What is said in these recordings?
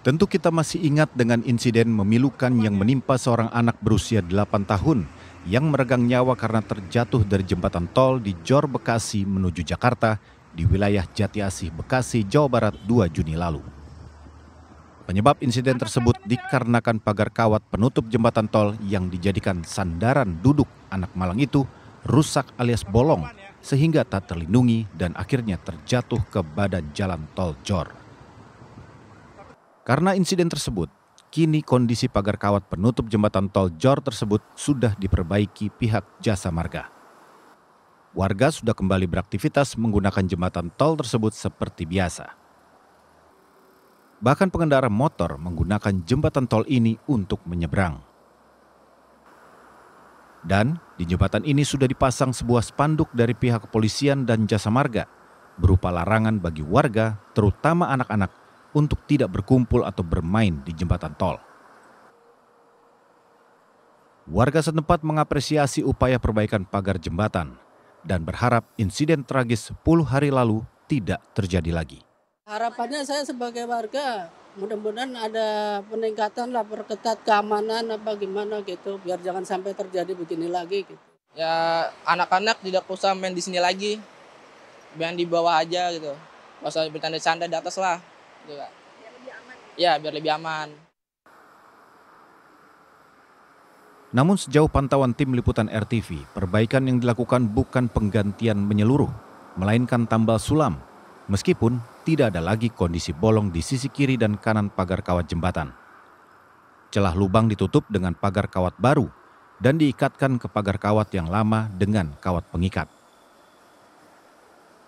Tentu kita masih ingat dengan insiden memilukan yang menimpa seorang anak berusia 8 tahun yang meregang nyawa karena terjatuh dari jembatan tol di Jor Bekasi menuju Jakarta di wilayah Jati Asih Bekasi, Jawa Barat 2 Juni lalu. Penyebab insiden tersebut dikarenakan pagar kawat penutup jembatan tol yang dijadikan sandaran duduk anak Malang itu rusak alias bolong sehingga tak terlindungi dan akhirnya terjatuh ke badan jalan tol Jor. Karena insiden tersebut, kini kondisi pagar kawat penutup jembatan tol Jor tersebut sudah diperbaiki pihak jasa marga. Warga sudah kembali beraktivitas menggunakan jembatan tol tersebut seperti biasa. Bahkan pengendara motor menggunakan jembatan tol ini untuk menyeberang. Dan di jembatan ini sudah dipasang sebuah spanduk dari pihak kepolisian dan jasa marga berupa larangan bagi warga, terutama anak-anak, untuk tidak berkumpul atau bermain di jembatan tol. Warga setempat mengapresiasi upaya perbaikan pagar jembatan dan berharap insiden tragis 10 hari lalu tidak terjadi lagi. Harapannya saya sebagai warga, mudah-mudahan ada peningkatan lah perketat keamanan apa gimana gitu, biar jangan sampai terjadi begini lagi gitu. Ya anak-anak tidak usah main di sini lagi, biar di bawah aja gitu. usah bercanda-canda di atas lah gitu kak biar lebih aman ya biar lebih aman namun sejauh pantauan tim liputan RTV, perbaikan yang dilakukan bukan penggantian menyeluruh, melainkan tambal sulam, meskipun tidak ada lagi kondisi bolong di sisi kiri dan kanan pagar kawat jembatan. Celah lubang ditutup dengan pagar kawat baru dan diikatkan ke pagar kawat yang lama dengan kawat pengikat.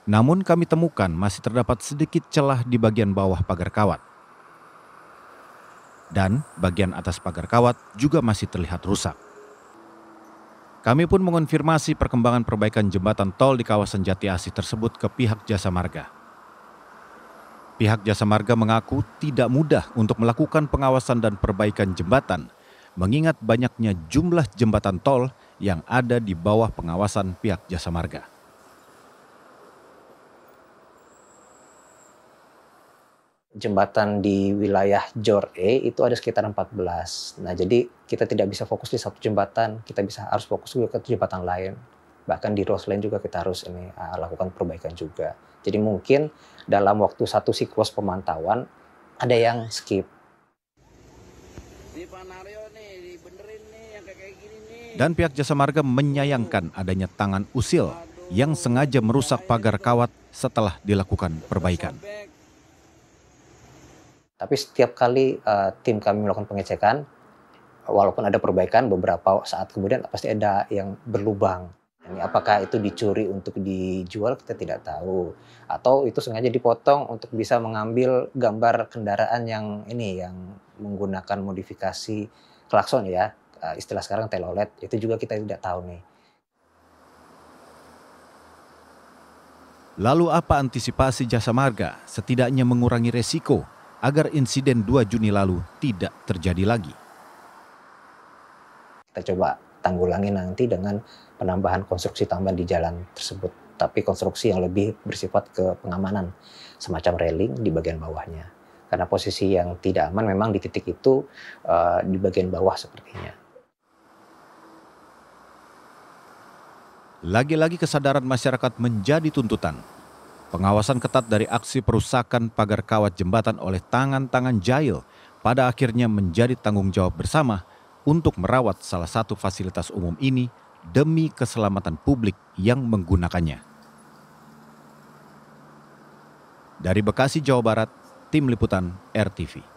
Namun kami temukan masih terdapat sedikit celah di bagian bawah pagar kawat. Dan bagian atas pagar kawat juga masih terlihat rusak. Kami pun mengonfirmasi perkembangan perbaikan jembatan tol di kawasan Jati Asih tersebut ke pihak Jasa Marga. Pihak Jasa Marga mengaku tidak mudah untuk melakukan pengawasan dan perbaikan jembatan, mengingat banyaknya jumlah jembatan tol yang ada di bawah pengawasan pihak Jasa Marga. jembatan di wilayah Jor E itu ada sekitar 14. Nah, jadi kita tidak bisa fokus di satu jembatan, kita bisa harus fokus juga ke jembatan lain. Bahkan di Roseland juga kita harus ini uh, lakukan perbaikan juga. Jadi mungkin dalam waktu satu siklus pemantauan ada yang skip. Dan pihak jasa marga menyayangkan adanya tangan usil yang sengaja merusak pagar kawat setelah dilakukan perbaikan. Tapi setiap kali uh, tim kami melakukan pengecekan, walaupun ada perbaikan beberapa saat kemudian pasti ada yang berlubang. Ini apakah itu dicuri untuk dijual kita tidak tahu atau itu sengaja dipotong untuk bisa mengambil gambar kendaraan yang ini yang menggunakan modifikasi klakson ya eh, istilah sekarang telolet itu juga kita tidak tahu nih. Lalu apa antisipasi jasa marga setidaknya mengurangi resiko agar insiden 2 Juni lalu tidak terjadi lagi. Kita coba tanggulangi nanti dengan penambahan konstruksi tambahan di jalan tersebut, tapi konstruksi yang lebih bersifat ke pengamanan, semacam railing di bagian bawahnya. Karena posisi yang tidak aman memang di titik itu uh, di bagian bawah sepertinya. Lagi-lagi kesadaran masyarakat menjadi tuntutan Pengawasan ketat dari aksi perusakan pagar kawat jembatan oleh tangan-tangan jahil pada akhirnya menjadi tanggung jawab bersama untuk merawat salah satu fasilitas umum ini demi keselamatan publik yang menggunakannya. Dari Bekasi, Jawa Barat, Tim Liputan RTV.